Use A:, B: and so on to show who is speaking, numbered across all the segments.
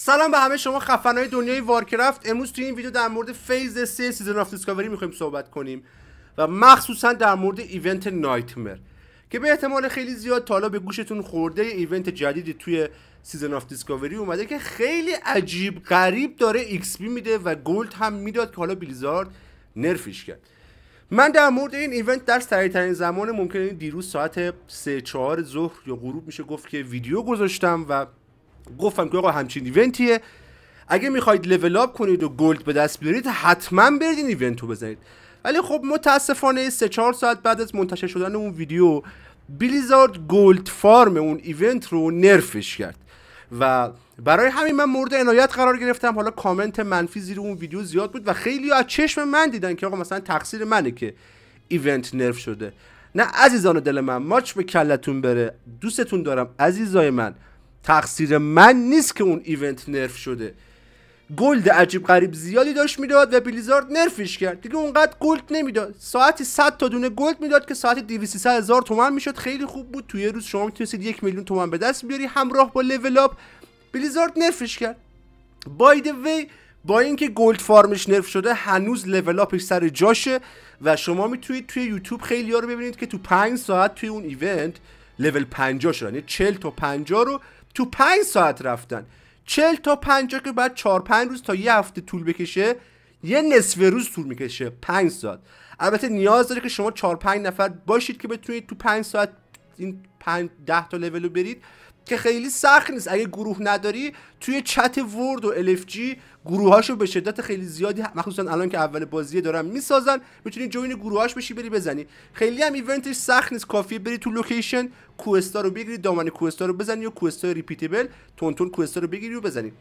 A: سلام به همه شما خفنهای دنیای وارکرافت امروز توی این ویدیو در مورد فیز 3 سیزن آف دیسکاوری میخوایم صحبت کنیم و مخصوصا در مورد ایونت نایتمر که به احتمال خیلی زیاد تالا به گوشتون خورده ایونت جدیدی توی سیزن آف دیسکاوری اومده که خیلی عجیب غریب داره ایکس میده و گلد هم میداد که حالا بلیزارد نرفش کرد من در مورد این ایونت در ترین زمان ممکن یعنی دیروز ساعت 3 4 ظهر یا غروب میشه گفت که ویدیو گذاشتم و گفتم که آقا همچین ایونتیه اگه میخواید لول اپ کنید و گلد به دست بیارید حتما برید این ایونت رو بزنید ولی خب متاسفانه 3 4 ساعت بعد از منتشر شدن اون ویدیو بلیزارد گلد فارم اون ایونت رو نرفش کرد و برای همین من مورد عنایت قرار گرفتم حالا کامنت منفی زیر اون ویدیو زیاد بود و خیلی از چشم من دیدن که آقا مثلا تقصیر منه که ایونت نرف شده نه عزیزان دل من ماچ به کلتون بره دوستتون دارم عزیزای من تقصیر من نیست که اون ایونت نرف شده گلد عجیب غریب زیادی داشت میداد و بلیزارد نرفش کرد دیگه اونقدر گلد نمیداد ساعتی 100 تا دونه گلد میداد که ساعتی 200 هزار تومن میشد خیلی خوب بود توی روز شما میتونستید یک میلیون تومن به دست بیاری همراه با لول اپ بلیزارد نرفش کرد باید وی با اینکه گلد فارمش نرف شده هنوز لول اپش سر جاشه و شما میتونید توی یوتیوب خیلی ها رو ببینید که تو 5 ساعت توی اون ایونت لول 50 شدن یعنی 40 تا 50 رو تو پنج ساعت رفتن چل تا پنجا که بعد چهار پنج روز تا یه هفته طول بکشه یه نصف روز طول میکشه پنج ساعت البته نیاز داره که شما چهار پنج نفر باشید که بتونید تو پنج ساعت این پنج ده تا لول رو برید که خیلی سخت نیست اگه گروه نداری توی چت ورد و LFG گروهاشو به شدت خیلی زیادی مخصوصا الان که اول بازی دارم میسازن میتونی جوین گروهاش بشی بری بزنی خیلی هم ایونتش سخت نیست کافی بری تو لوکیشن کوستا رو بگیری دامن کوستا رو بزنی و کوستا ریپیتیبل تون تون کوستا رو بگیری و بزنی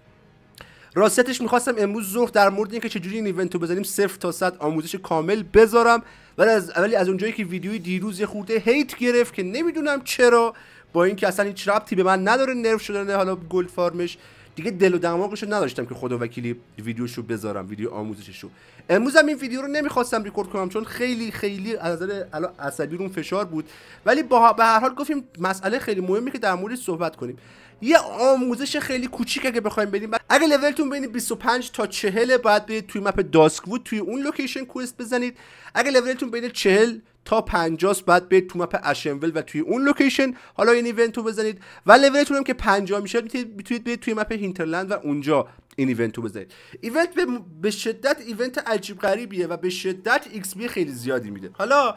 A: راستش میخواستم امروز ظهر در مورد اینکه چجوری این ایونت رو بزنیم صفر تا صد آموزش کامل بذارم ولی از اولی از اونجایی که ویدیوی دیروز خورده هیت گرفت که نمیدونم چرا با اینکه اصلا هیچ ربطی به من نداره نرو شدن حالا گلد فارمش دیگه دل و دماغش رو نداشتم که خدا وکیلی ویدیوشو بذارم ویدیو آموزششو امروز هم این ویدیو رو نمیخواستم ریکورد کنم چون خیلی خیلی از نظر عصبی روم فشار بود ولی با به هر حال گفتیم مسئله خیلی مهمه که در موردش صحبت کنیم یه آموزش خیلی کوچیک اگه بخوایم بدیم اگه لولتون بین 25 تا 40 باید برید توی مپ داسک‌وود توی اون لوکیشن کوست بزنید اگه لولتون بین 40 تا 50 بعد به تو مپ اشنول و توی اون لوکیشن حالا این ایونت رو بزنید و لولتون هم که 50 میشه میتونید برید توی مپ هینترلند و اونجا این ایونت رو بزنید ایونت به, به شدت ایونت عجیب غریبیه و به شدت ایکس بی خیلی زیادی میده حالا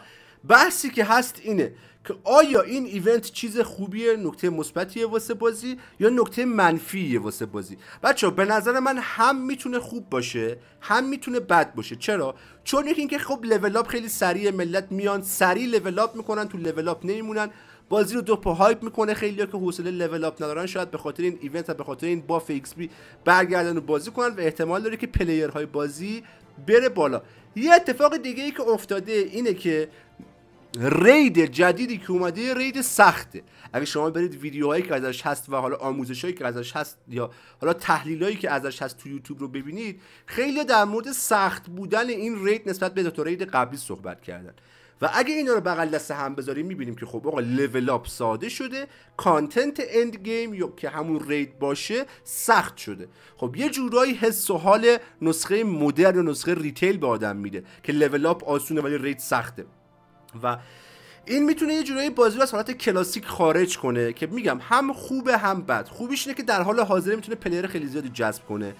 A: بحثی که هست اینه که آیا این ایونت چیز خوبیه نکته مثبتیه واسه بازی یا نکته منفیه واسه بازی بچه به نظر من هم میتونه خوب باشه هم میتونه بد باشه چرا چون یکی اینکه خب لول خیلی سریع ملت میان سریع لول میکنن تو لول نمیمونن بازی رو دو هایپ میکنه خیلیا که حوصله لول اپ ندارن شاید به خاطر این ایونت و به خاطر این باف ایکس بی برگردن و بازی کنن و احتمال داره که های بازی بره بالا یه اتفاق دیگه ای که افتاده اینه که رید جدیدی که اومده رید سخته اگه شما برید ویدیوهایی که ازش هست و حالا آموزشهایی که ازش هست یا حالا تحلیلایی که ازش هست تو یوتیوب رو ببینید خیلی در مورد سخت بودن این رید نسبت به دو رید قبلی صحبت کردن و اگه اینا رو بغل دست هم بذاریم میبینیم که خب آقا لول اپ ساده شده کانتنت اند گیم یا که همون رید باشه سخت شده خب یه جورایی حس و حال نسخه مدرن و نسخه ریتیل به آدم میده که لول اپ آسونه ولی رید سخته و این میتونه یه جورایی بازی رو از حالت کلاسیک خارج کنه که میگم هم خوبه هم بد خوبیش اینه که در حال حاضر میتونه پلیر خیلی زیادی جذب کنه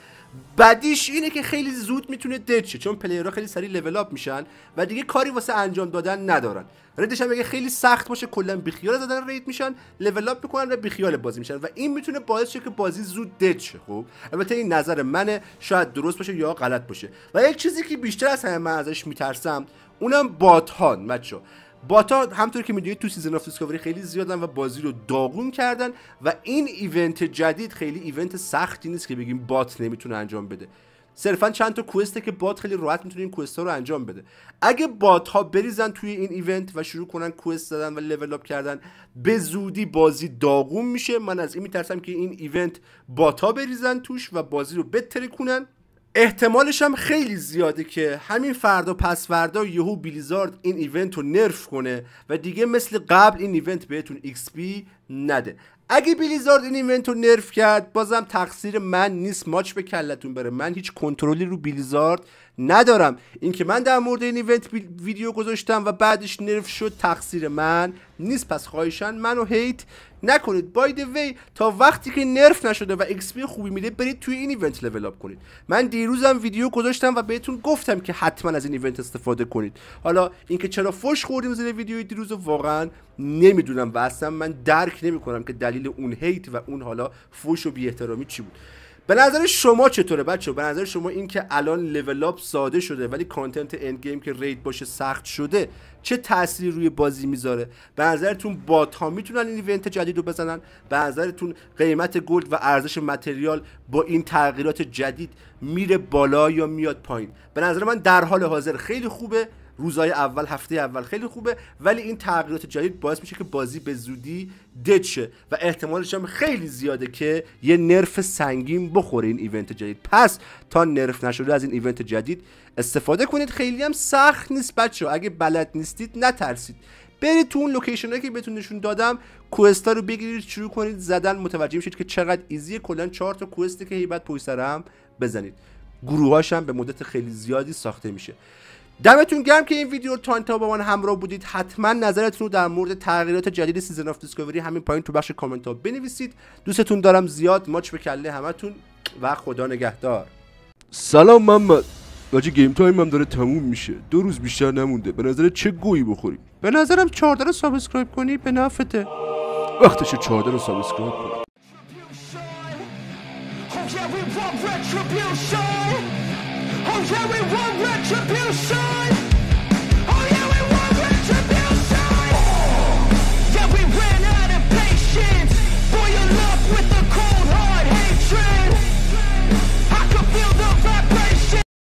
A: بدیش اینه که خیلی زود میتونه دد شه چون پلیرها خیلی سریع لول اپ میشن و دیگه کاری واسه انجام دادن ندارن ریدش هم اگه خیلی سخت باشه کلا بیخیال زدن رید میشن لول اپ میکنن و بیخیال بازی میشن و این میتونه باعث شه که بازی زود دد شه خب البته این نظر منه شاید درست باشه یا غلط باشه و یک چیزی که بیشتر از همه من ازش میترسم اونم باتان بچه باتا همطور که میدونید تو سیزن آف دیسکاوری خیلی زیادن و بازی رو داغون کردن و این ایونت جدید خیلی ایونت سختی نیست که بگیم بات نمیتونه انجام بده صرفا چند تا کوسته که بات خیلی راحت میتونه این کوست ها رو انجام بده اگه بات ها بریزن توی این ایونت و شروع کنن کوست زدن و لول اپ کردن به زودی بازی داغون میشه من از این میترسم که این ایونت بات ها بریزن توش و بازی رو بترکونن احتمالش هم خیلی زیاده که همین فردا پس فردا یهو بلیزارد این ایونت رو نرف کنه و دیگه مثل قبل این ایونت بهتون XP نده اگه بلیزارد این ایونت رو نرف کرد بازم تقصیر من نیست ماچ به کلتون بره من هیچ کنترلی رو بلیزارد ندارم اینکه من در مورد این ایونت ویدیو گذاشتم و بعدش نرف شد تقصیر من نیست پس خواهشان منو هیت نکنید باید وی تا وقتی که نرف نشده و اکسپی خوبی میده برید توی این ایونت لول اپ کنید من دیروزم ویدیو گذاشتم و بهتون گفتم که حتما از این ایونت استفاده کنید حالا اینکه چرا فش خوردیم زیر ویدیو دیروز واقعا نمیدونم و اصلا من درک نمیکنم که دلیل اون هیت و اون حالا فوش و بی چی بود به نظر شما چطوره بچه به نظر شما این که الان لول اپ ساده شده ولی کانتنت اند گیم که رید باشه سخت شده چه تأثیری روی بازی میذاره به نظرتون بات ها میتونن این ایونت جدید رو بزنن به نظرتون قیمت گلد و ارزش متریال با این تغییرات جدید میره بالا یا میاد پایین به نظر من در حال حاضر خیلی خوبه روزهای اول هفته اول خیلی خوبه ولی این تغییرات جدید باعث میشه که بازی به زودی دد شه و احتمالش هم خیلی زیاده که یه نرف سنگین بخوره این ایونت جدید پس تا نرف نشده از این ایونت جدید استفاده کنید خیلی هم سخت نیست بچه اگه بلد نیستید نترسید برید تو اون لوکیشن که بهتون نشون دادم کوستا رو بگیرید شروع کنید زدن متوجه میشید که چقدر ایزی کلا چهار تا کوسته که هیبت پویسرم بزنید گروهاش هم به مدت خیلی زیادی ساخته میشه دمتون گرم که این ویدیو رو تا انتها با من همراه بودید حتما نظرتون رو در مورد تغییرات جدید سیزن آف دیسکاوری همین پایین تو بخش کامنت ها بنویسید دوستتون دارم زیاد ماچ به کله همتون و خدا نگهدار سلام محمد راجع گیم تایم هم داره تموم میشه دو روز بیشتر نمونده به نظر چه گویی بخوری به نظرم چارده رو سابسکرایب کنی به نفته وقتش 14 رو سابسکرایب کنی until we want retribution.